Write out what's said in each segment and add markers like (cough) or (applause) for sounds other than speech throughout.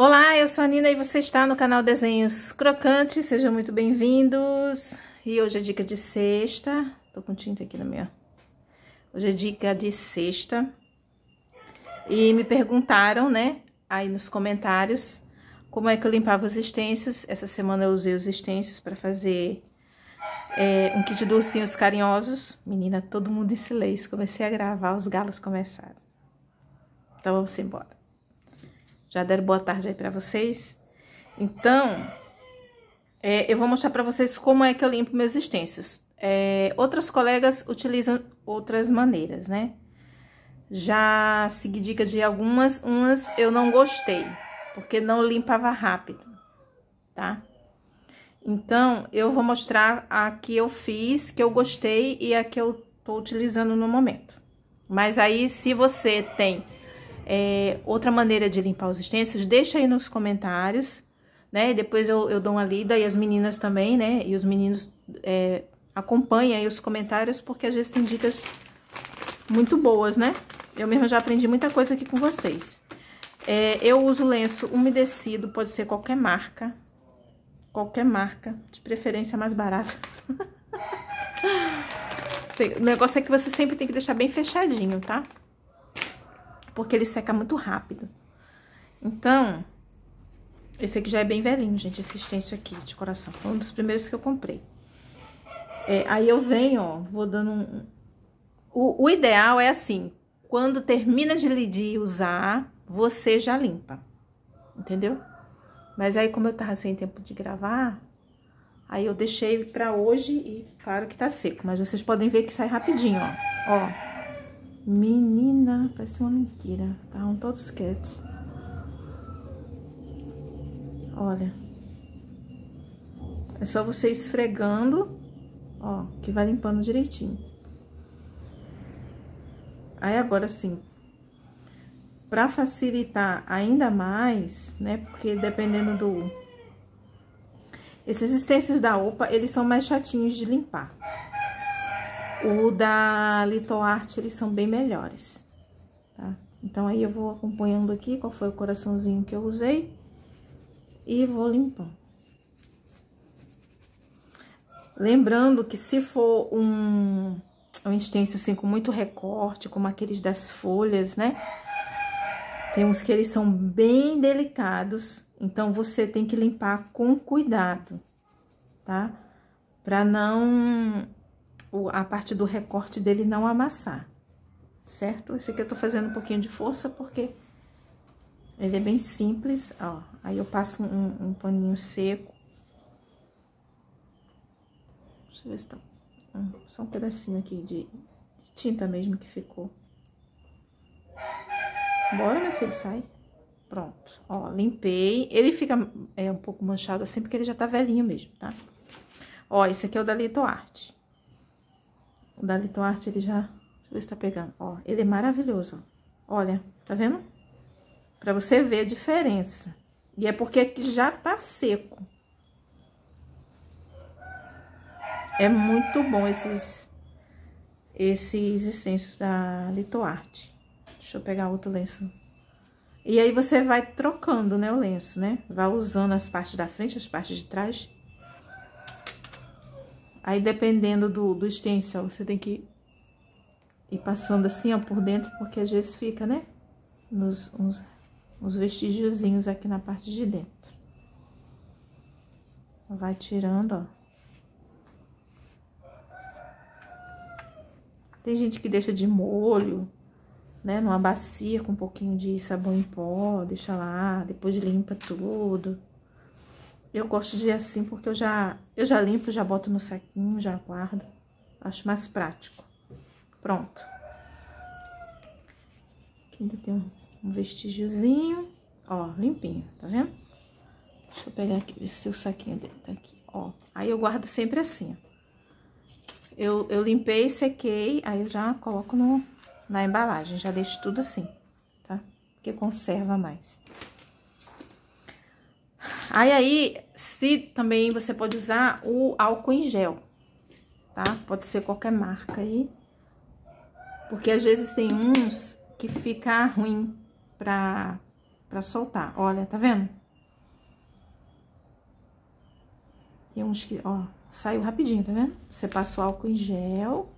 Olá, eu sou a Nina e você está no canal Desenhos Crocantes, sejam muito bem-vindos. E hoje é dica de sexta, tô com tinta aqui na minha... Hoje é dica de sexta. E me perguntaram, né, aí nos comentários, como é que eu limpava os extensos. Essa semana eu usei os extensos para fazer é, um kit de ursinhos carinhosos. Menina, todo mundo em silêncio, comecei a gravar, os galos começaram. Então, vamos embora. Já deram boa tarde aí pra vocês? Então, é, eu vou mostrar pra vocês como é que eu limpo meus extensos. É, outras colegas utilizam outras maneiras, né? Já segui dicas de algumas, umas eu não gostei, porque não limpava rápido, tá? Então, eu vou mostrar a que eu fiz, que eu gostei e a que eu tô utilizando no momento. Mas aí, se você tem é, outra maneira de limpar os extensos, deixa aí nos comentários, né? E depois eu, eu dou uma lida e as meninas também, né? E os meninos é, acompanham aí os comentários, porque às vezes tem dicas muito boas, né? Eu mesma já aprendi muita coisa aqui com vocês. É, eu uso lenço umedecido, pode ser qualquer marca. Qualquer marca, de preferência mais barata. (laughs) o negócio é que você sempre tem que deixar bem fechadinho, tá? porque ele seca muito rápido. Então, esse aqui já é bem velhinho, gente, esse extenso aqui de coração. Foi um dos primeiros que eu comprei. É, aí eu venho, ó, vou dando um... O, o ideal é assim, quando termina de, e usar, você já limpa, entendeu? Mas aí, como eu tava sem tempo de gravar, aí eu deixei pra hoje e claro que tá seco. Mas vocês podem ver que sai rapidinho, ó. Ó. Menina, parece uma mentira. Estavam tá? todos quietos. Olha. É só você esfregando, ó, que vai limpando direitinho. Aí, agora sim, para facilitar ainda mais, né? Porque dependendo do... Esses extensos da OPA, eles são mais chatinhos de limpar. O da Litoarte, eles são bem melhores, tá? Então, aí eu vou acompanhando aqui qual foi o coraçãozinho que eu usei e vou limpando. Lembrando que se for um, um extenso assim com muito recorte, como aqueles das folhas, né? Tem uns que eles são bem delicados, então você tem que limpar com cuidado, tá? Pra não a parte do recorte dele não amassar, certo? Esse aqui eu tô fazendo um pouquinho de força porque ele é bem simples, ó. Aí eu passo um, um paninho seco. Deixa eu ver se tá... só um pedacinho aqui de, de tinta mesmo que ficou. Bora, meu filho, sai. Pronto, ó, limpei. Ele fica é, um pouco manchado assim, porque ele já tá velhinho mesmo, tá? Ó, esse aqui é o da Lito Arte. O da Litoarte, ele já... Deixa eu ver se tá pegando. Ó, ele é maravilhoso. Olha, tá vendo? Pra você ver a diferença. E é porque aqui já tá seco. É muito bom esses, esses extensos da Litoarte. Deixa eu pegar outro lenço. E aí, você vai trocando, né, o lenço, né? Vai usando as partes da frente, as partes de trás. Aí, dependendo do, do stencil, você tem que ir passando assim, ó, por dentro, porque às vezes fica, né? Nos, uns, uns vestígiozinhos aqui na parte de dentro. Vai tirando, ó. Tem gente que deixa de molho, né? Numa bacia com um pouquinho de sabão em pó, deixa lá, depois limpa tudo. Eu gosto de ir assim, porque eu já, eu já limpo, já boto no saquinho, já guardo. Acho mais prático. Pronto. Aqui ainda tem um, um vestígiozinho. Ó, limpinho, tá vendo? Deixa eu pegar aqui, ver se o saquinho dele tá aqui, ó. Aí eu guardo sempre assim, ó. Eu, eu limpei, sequei, aí eu já coloco no, na embalagem, já deixo tudo assim, tá? Porque conserva mais. Aí, aí, se também você pode usar o álcool em gel, tá? Pode ser qualquer marca aí. Porque às vezes tem uns que fica ruim pra, pra soltar. Olha, tá vendo? Tem uns que, ó, saiu rapidinho, tá vendo? Você passa o álcool em gel.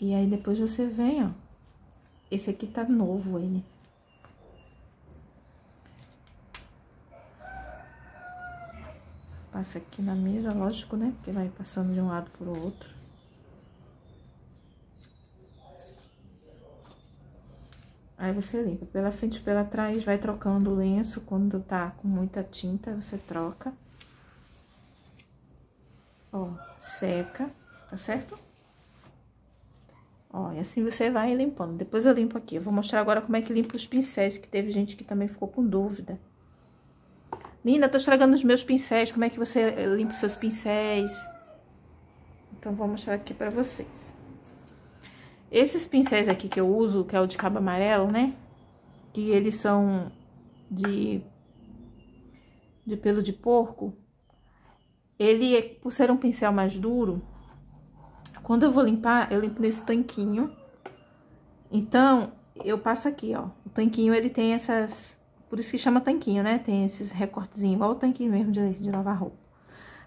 E aí, depois você vem, ó. Esse aqui tá novo aí, passa aqui na mesa, lógico, né? Porque vai passando de um lado pro outro. Aí você limpa pela frente e pela trás, vai trocando o lenço. Quando tá com muita tinta, você troca. Ó, seca, tá certo? Ó, e assim você vai limpando. Depois eu limpo aqui. Eu vou mostrar agora como é que limpa os pincéis, que teve gente que também ficou com dúvida. Linda, tô estragando os meus pincéis. Como é que você eh, limpa os seus pincéis? Então, vou mostrar aqui pra vocês. Esses pincéis aqui que eu uso, que é o de cabo amarelo, né? Que eles são de, de pelo de porco. Ele, por ser um pincel mais duro, quando eu vou limpar, eu limpo nesse tanquinho. Então, eu passo aqui, ó. O tanquinho, ele tem essas por isso que chama tanquinho, né? Tem esses recortezinhos, igual o tanquinho mesmo de, de lavar roupa.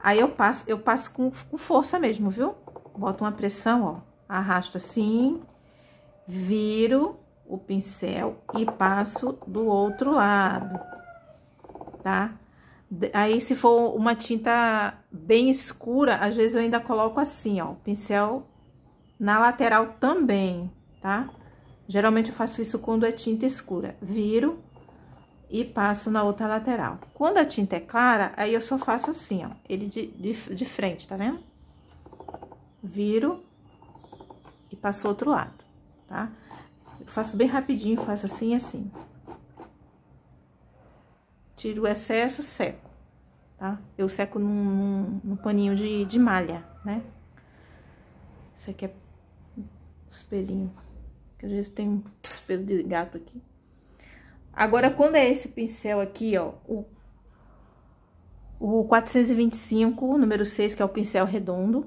Aí eu passo, eu passo com, com força mesmo, viu? Boto uma pressão, ó. Arrasto assim, viro o pincel e passo do outro lado, tá? Aí, se for uma tinta bem escura, às vezes eu ainda coloco assim, ó, o pincel na lateral também, tá? Geralmente eu faço isso quando é tinta escura. Viro e passo na outra lateral. Quando a tinta é clara, aí eu só faço assim, ó, ele de, de, de frente, tá vendo? Viro e passo o outro lado, tá? Eu faço bem rapidinho, faço assim e assim. Tiro o excesso, seco, tá? Eu seco num, num, num paninho de, de malha, né? Isso aqui é espelhinho, que às vezes tem um espelho de gato aqui. Agora, quando é esse pincel aqui, ó, o, o 425, número 6, que é o pincel redondo.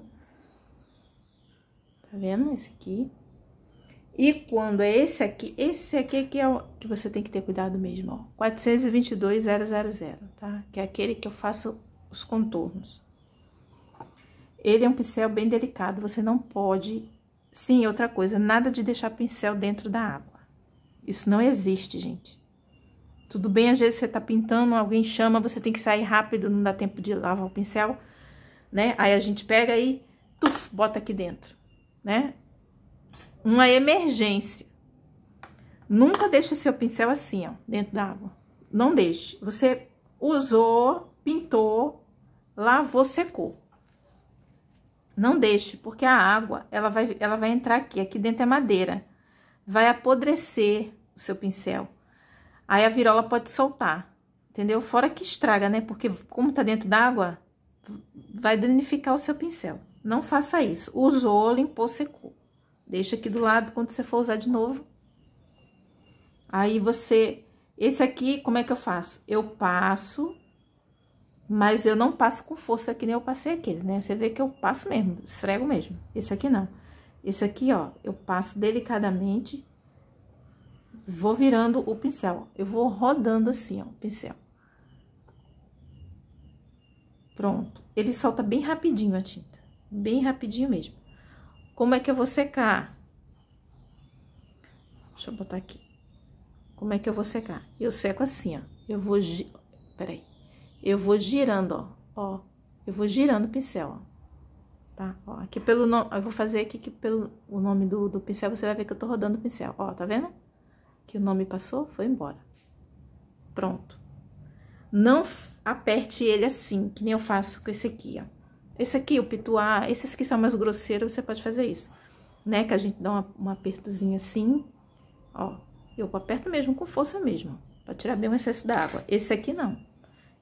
Tá vendo? Esse aqui. E quando é esse aqui, esse aqui que é o que você tem que ter cuidado mesmo, ó. 422.000, tá? Que é aquele que eu faço os contornos. Ele é um pincel bem delicado, você não pode... Sim, outra coisa, nada de deixar pincel dentro da água. Isso não existe, gente. Tudo bem, às vezes você tá pintando, alguém chama, você tem que sair rápido, não dá tempo de lavar o pincel, né? Aí a gente pega e tuf, bota aqui dentro, né? Uma emergência. Nunca deixe o seu pincel assim, ó, dentro da água. Não deixe. Você usou, pintou, lavou, secou. Não deixe, porque a água, ela vai, ela vai entrar aqui. Aqui dentro é madeira. Vai apodrecer o seu pincel. Aí a virola pode soltar, entendeu? Fora que estraga, né? Porque como tá dentro d'água, vai danificar o seu pincel. Não faça isso. Usou, limpou, secou. Deixa aqui do lado quando você for usar de novo. Aí você... Esse aqui, como é que eu faço? Eu passo, mas eu não passo com força que nem eu passei aquele, né? Você vê que eu passo mesmo, esfrego mesmo. Esse aqui não. Esse aqui, ó, eu passo delicadamente vou virando o pincel, ó. Eu vou rodando assim, ó, o pincel. Pronto. Ele solta bem rapidinho a tinta, bem rapidinho mesmo. Como é que eu vou secar? Deixa eu botar aqui. Como é que eu vou secar? Eu seco assim, ó. Eu vou... Peraí. Eu vou girando, ó. Ó. Eu vou girando o pincel, ó. Tá? Ó, aqui pelo nome... Eu vou fazer aqui que pelo o nome do, do pincel, você vai ver que eu tô rodando o pincel. Ó, tá vendo? que o nome passou, foi embora. Pronto. Não aperte ele assim, que nem eu faço com esse aqui, ó. Esse aqui, o pituá, esses que são mais grosseiros, você pode fazer isso. Né? Que a gente dá uma, um apertozinho assim, ó. Eu aperto mesmo, com força mesmo, pra tirar bem o excesso da água. Esse aqui não.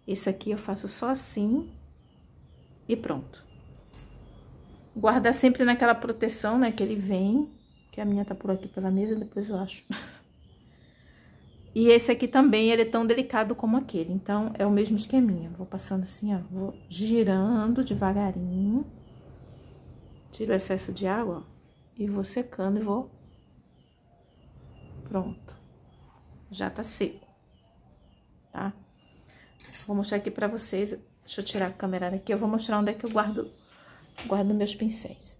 Esse aqui eu faço só assim e pronto. Guardar sempre naquela proteção, né? Que ele vem, que a minha tá por aqui pela mesa, depois eu acho. (laughs) E esse aqui também, ele é tão delicado como aquele. Então, é o mesmo esqueminha. Vou passando assim, ó. Vou girando devagarinho. Tiro o excesso de água, ó. E vou secando e vou... Pronto. Já tá seco. Tá? Vou mostrar aqui pra vocês. Deixa eu tirar a câmera daqui. Eu vou mostrar onde é que eu guardo, guardo meus pincéis.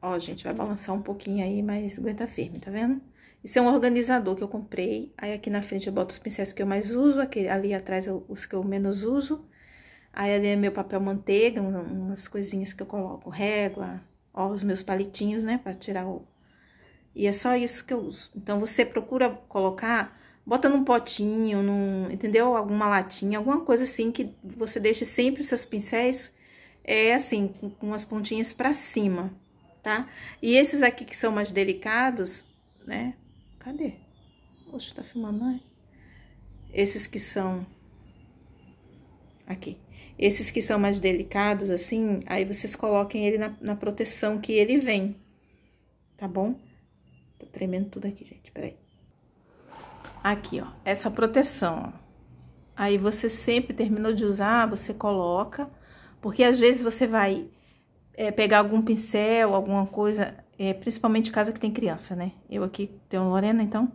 Ó, gente, vai balançar um pouquinho aí, mas aguenta firme, tá vendo? Isso é um organizador que eu comprei. Aí aqui na frente eu boto os pincéis que eu mais uso, aquele ali atrás eu, os que eu menos uso. Aí ali é meu papel manteiga, umas coisinhas que eu coloco, régua, ó, os meus palitinhos, né, para tirar o... E é só isso que eu uso. Então, você procura colocar, bota num potinho, num, entendeu? Alguma latinha, alguma coisa assim que você deixe sempre os seus pincéis, é assim, com, com as pontinhas para cima, tá? E esses aqui que são mais delicados, né, Cadê? Oxe, tá filmando, não é? Esses que são... Aqui. Esses que são mais delicados, assim, aí vocês coloquem ele na, na proteção que ele vem, tá bom? Tá tremendo tudo aqui, gente, peraí. Aqui, ó, essa proteção, ó. Aí você sempre terminou de usar, você coloca, porque às vezes você vai é, pegar algum pincel, alguma coisa é, principalmente casa que tem criança, né? Eu aqui tenho Lorena, então.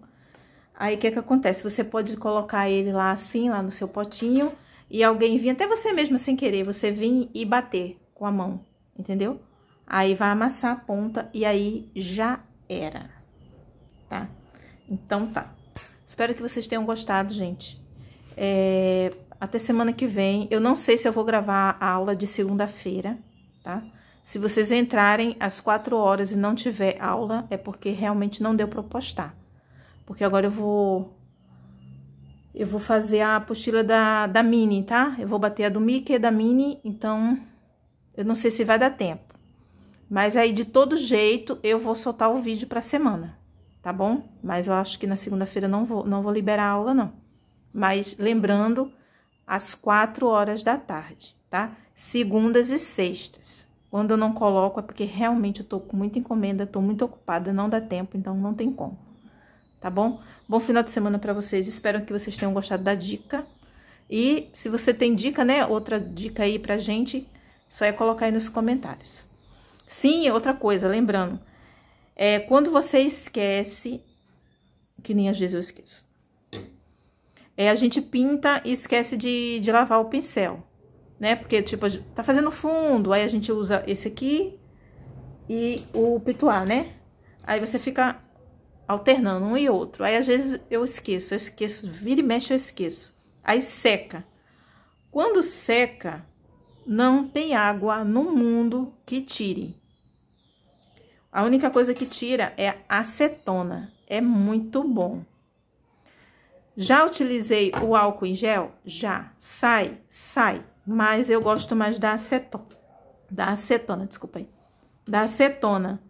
Aí, o que é que acontece? Você pode colocar ele lá assim, lá no seu potinho, e alguém vir, até você mesmo sem querer, você vir e bater com a mão, entendeu? Aí, vai amassar a ponta e aí já era, tá? Então, tá. Espero que vocês tenham gostado, gente. É, até semana que vem. Eu não sei se eu vou gravar a aula de segunda-feira, tá? Tá? Se vocês entrarem às quatro horas e não tiver aula, é porque realmente não deu para postar. Porque agora eu vou eu vou fazer a apostila da, da Mini, tá? Eu vou bater a do Mickey e da Mini, então eu não sei se vai dar tempo. Mas aí, de todo jeito, eu vou soltar o vídeo pra semana, tá bom? Mas eu acho que na segunda-feira não vou, não vou liberar a aula, não. Mas, lembrando, às quatro horas da tarde, tá? Segundas e sextas. Quando eu não coloco é porque realmente eu tô com muita encomenda, tô muito ocupada, não dá tempo, então não tem como. Tá bom? Bom final de semana para vocês. Espero que vocês tenham gostado da dica. E se você tem dica, né, outra dica aí pra gente, só é colocar aí nos comentários. Sim, outra coisa, lembrando, é quando você esquece, que nem às vezes eu esqueço. É, a gente pinta e esquece de, de lavar o pincel né? Porque, tipo, tá fazendo fundo, aí a gente usa esse aqui e o pituá, né? Aí você fica alternando um e outro. Aí, às vezes, eu esqueço, eu esqueço, vira e mexe, eu esqueço. Aí, seca. Quando seca, não tem água no mundo que tire. A única coisa que tira é acetona. É muito bom. Já utilizei o álcool em gel? Já. Sai, sai. Mas eu gosto mais da acetona. Da acetona, desculpa aí. Da acetona.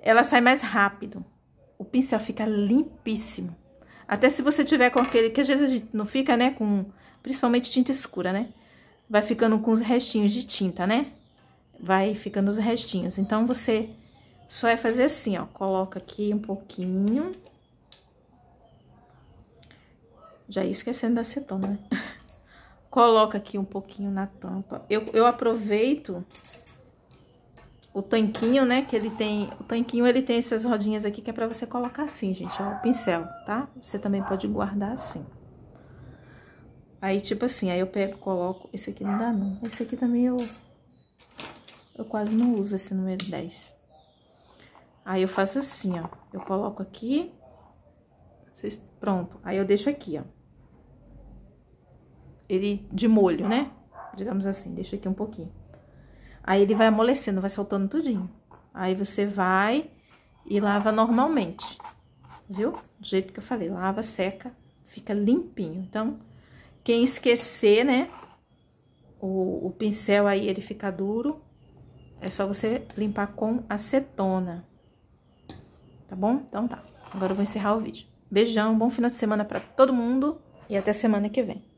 Ela sai mais rápido. O pincel fica limpíssimo. Até se você tiver com aquele... Que às vezes a gente não fica, né? Com... Principalmente tinta escura, né? Vai ficando com os restinhos de tinta, né? Vai ficando os restinhos. Então, você só é fazer assim, ó. Coloca aqui um pouquinho. Já ia esquecendo da acetona, né? (laughs) Coloca aqui um pouquinho na tampa. Eu, eu aproveito o tanquinho, né? Que ele tem... O tanquinho, ele tem essas rodinhas aqui que é pra você colocar assim, gente. Ó, o pincel, tá? Você também pode guardar assim. Aí, tipo assim, aí eu pego, coloco... Esse aqui não dá, não. Esse aqui também eu... Eu quase não uso esse número 10. Aí eu faço assim, ó. Eu coloco aqui. Pronto. Aí eu deixo aqui, ó ele de molho, né? Digamos assim, deixa aqui um pouquinho. Aí ele vai amolecendo, vai soltando tudinho. Aí você vai e lava normalmente, viu? Do jeito que eu falei, lava, seca, fica limpinho. Então, quem esquecer, né, o, o pincel aí, ele fica duro, é só você limpar com acetona, tá bom? Então tá, agora eu vou encerrar o vídeo. Beijão, bom final de semana pra todo mundo e até semana que vem.